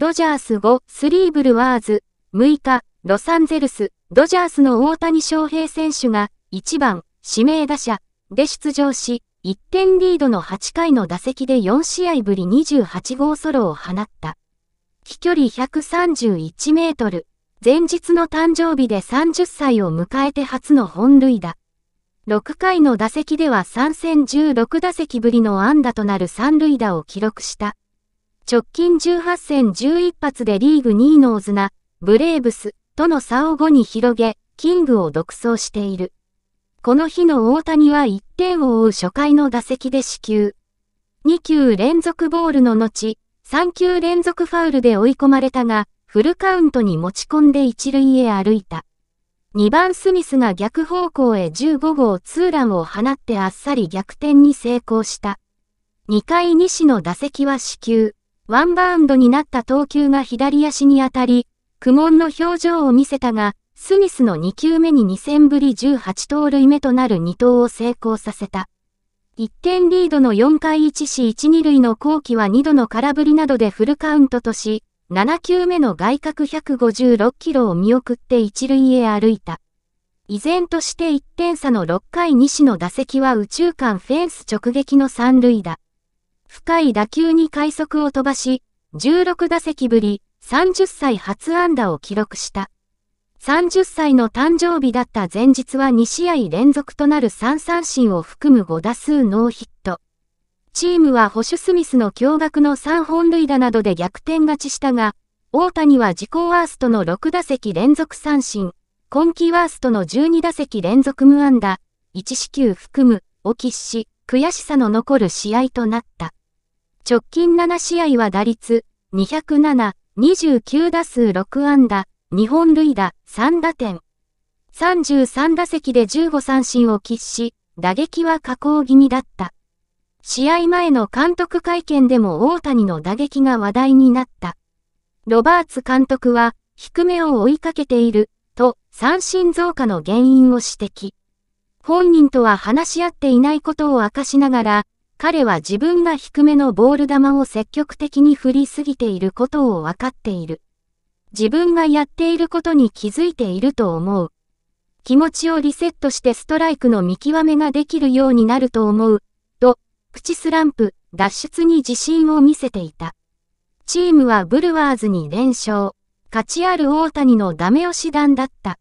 ドジャース5、スリーブルワーズ、6日、ロサンゼルス、ドジャースの大谷翔平選手が、1番、指名打者、で出場し、1点リードの8回の打席で4試合ぶり28号ソロを放った。飛距離131メートル。前日の誕生日で30歳を迎えて初の本塁打。6回の打席では3戦16打席ぶりの安打となる三塁打を記録した。直近18戦11発でリーグ2位のオズナ、ブレーブスとの差を5に広げ、キングを独走している。この日の大谷は1点を追う初回の打席で死球。2球連続ボールの後、3球連続ファウルで追い込まれたが、フルカウントに持ち込んで一塁へ歩いた。2番スミスが逆方向へ15号ツーランを放ってあっさり逆転に成功した。2回西の打席は死球。ワンバウンドになった投球が左足に当たり、苦悶の表情を見せたが、スミスの2球目に2戦ぶり18盗塁目となる2投を成功させた。1点リードの4回1死1 2塁の後期は2度の空振りなどでフルカウントとし、7球目の外角156キロを見送って1塁へ歩いた。依然として1点差の6回死の打席は宇宙間フェンス直撃の3塁打。深い打球に快速を飛ばし、16打席ぶり、30歳初安打を記録した。30歳の誕生日だった前日は2試合連続となる3三振を含む5打数ノーヒット。チームは保守スミスの驚愕の3本塁打などで逆転勝ちしたが、大谷は自己ワーストの6打席連続三振、今季ワーストの12打席連続無安打、1四球含む、を喫し、悔しさの残る試合となった。直近7試合は打率207、29打数6安打、2本塁打、3打点。33打席で15三振を喫し、打撃は下降気味だった。試合前の監督会見でも大谷の打撃が話題になった。ロバーツ監督は、低めを追いかけている、と、三振増加の原因を指摘。本人とは話し合っていないことを明かしながら、彼は自分が低めのボール球を積極的に振りすぎていることを分かっている。自分がやっていることに気づいていると思う。気持ちをリセットしてストライクの見極めができるようになると思う。と、プチスランプ、脱出に自信を見せていた。チームはブルワーズに連勝。価値ある大谷のダメ押し弾だった。